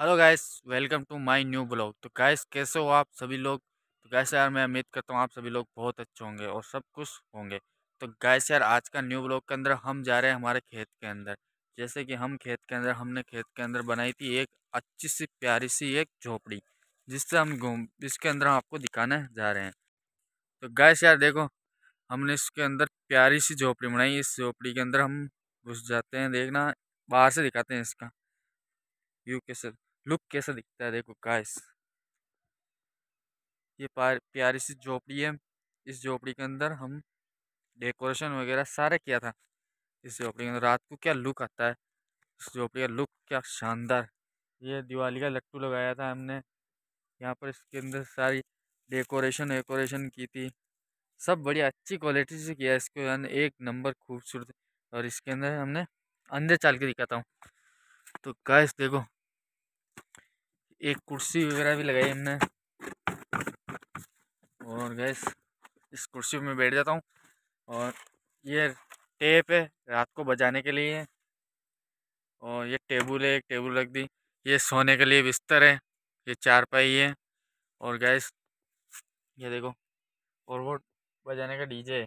hello guys welcome to my new blog तो guys कैसे हो आप सभी लोग तो गाइस यार मैं उम्मीद करता हूँ आप सभी लोग बहुत अच्छे होंगे और सब कुछ होंगे तो गाइस यार आज का न्यू ब्लॉग के अंदर हम जा रहे हैं हमारे खेत के अंदर जैसे कि हम खेत के अंदर हमने खेत के अंदर बनाई थी एक अच्छी सी प्यारी सी एक झोपड़ी जिससे हम घूम जिसके अंदर हम आपको दिखाने जा रहे हैं तो गैस यार देखो हमने इसके अंदर प्यारी सी झोपड़ी बनाई इस झोपड़ी के अंदर हम घुस जाते हैं देखना बाहर से दिखाते हैं इसका यू के सर लुक कैसा दिखता है देखो गाइस ये प्यारी सी झोपड़ी है इस झोपड़ी के अंदर हम डेकोरेशन वगैरह सारा किया था इस झोपड़ी के अंदर रात को क्या लुक आता है इस झोपड़ी का लुक क्या शानदार ये दिवाली का लट्टू लगाया था हमने यहाँ पर इसके अंदर सारी डेकोरेशन वेकोरेशन की थी सब बढ़िया अच्छी क्वालिटी से किया इसको अंदर एक नंबर खूबसूरत और इसके अंदर हमने अंदर चाल के दिखाता हूँ तो गैस देखो एक कुर्सी वगैरह भी लगाई हमने और गैस इस कुर्सी में बैठ जाता हूँ और ये टेप है रात को बजाने के लिए और ये टेबल है एक टेबल रख दी ये सोने के लिए बिस्तर है ये चारपाई है और गैस ये देखो और वो बजाने का डीजे है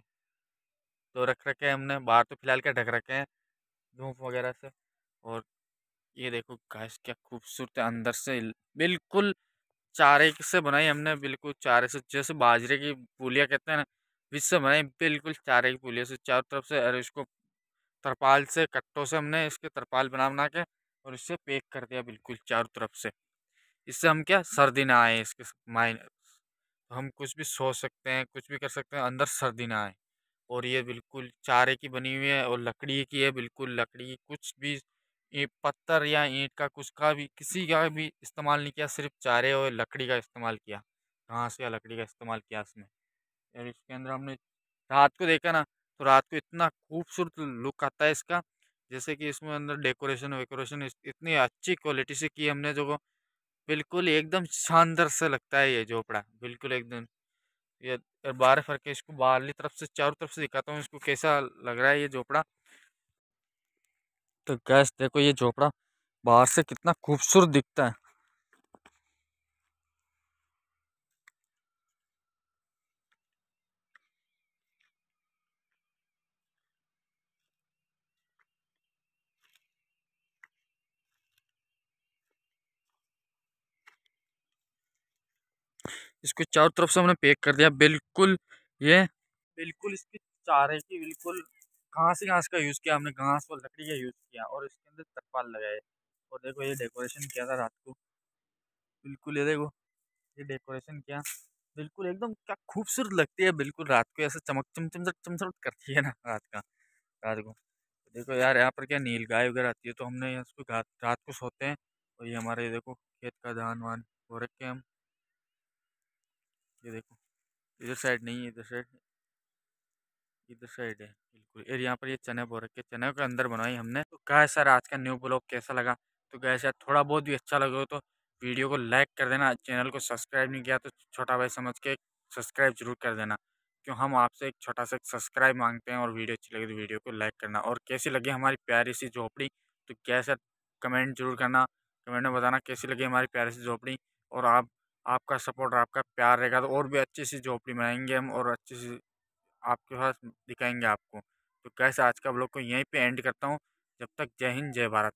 तो रख रखे हैं हमने बाहर तो फिलहाल क्या ढक रखे हैं धूप वगैरह से और ये देखो गैस क्या खूबसूरत है अंदर से बिल्कुल चारे से बनाई हमने बिल्कुल चारे से जैसे बाजरे की पुलिया कहते हैं ना इससे बनाई बिल्कुल चारे की पुलिया से चारों तरफ से और इसको तरपाल से कट्टों से हमने इसके तरपाल बना बना के और इससे पैक कर दिया बिल्कुल चारों तरफ से इससे हम क्या सर्दी ना आए इसके माइन तो हम कुछ भी सो सकते हैं कुछ भी कर सकते हैं अंदर सर्दी ना आए और ये बिल्कुल चारे की बनी हुई है और लकड़ी की है बिल्कुल लकड़ी कुछ भी ये पत्थर या ईंट का कुछ का भी किसी का भी इस्तेमाल नहीं किया सिर्फ चारे और लकड़ी का इस्तेमाल किया घास या लकड़ी का इस्तेमाल किया इसमें और इसके अंदर हमने रात को देखा ना तो रात को इतना खूबसूरत लुक आता है इसका जैसे कि इसमें अंदर डेकोरेशन वेकोरेशन इतनी अच्छी क्वालिटी से की हमने जो बिल्कुल एकदम शानदार से लगता है ये झोपड़ा बिल्कुल एकदम ये बारह फर के इसको बाहरली तरफ से चारों तरफ से दिखाता हूँ इसको कैसा लग रहा है ये झोपड़ा तो गैस देखो ये झोपड़ा बाहर से कितना खूबसूरत दिखता है इसको चारों तरफ से हमने पैक कर दिया बिल्कुल ये बिल्कुल इसकी चारे की बिल्कुल घास घास का यूज़ किया हमने घास और लकड़ी का यूज़ किया और इसके अंदर तरपाल लगाए और देखो ये डेकोरेशन किया था रात को बिल्कुल ये देखो ये डेकोरेशन किया बिल्कुल एकदम क्या खूबसूरत लगती है बिल्कुल रात को ऐसा चमक चम चम करती है ना रात का रात को देखो यार यहाँ पर क्या नील गाय वगैरह आती है तो हमने इसको रात को सोते हैं और ये हमारे ये देखो खेत का धान वान हो रखे हम ये देखो इधर साइड नहीं है इधर साइड इधर साइड है बिल्कुल और यहाँ पर ये चने बो रखे चने के अंदर बनाई हमने तो कहा सर आज का न्यू ब्लॉग कैसा लगा तो गए सर थोड़ा बहुत भी अच्छा लगे तो वीडियो को लाइक कर देना चैनल को सब्सक्राइब नहीं किया तो छोटा भाई समझ के सब्सक्राइब जरूर कर देना क्यों हम आपसे एक छोटा सा सब्सक्राइब मांगते हैं और वीडियो अच्छी लगे तो वीडियो को लाइक करना और कैसी लगी हमारी प्यारी सी झोपड़ी तो क्या सर कमेंट जरूर करना कमेंट में बताना कैसी लगी हमारी प्यारी सी झोपड़ी और आप आपका सपोर्ट और आपका प्यार रहेगा तो और भी अच्छी सी झोपड़ी बनाएंगे हम और अच्छी सी आपके पास दिखाएंगे आपको तो कैसे आज का ब्लॉग को यहीं पे एंड करता हूँ जब तक जय हिंद जय भारत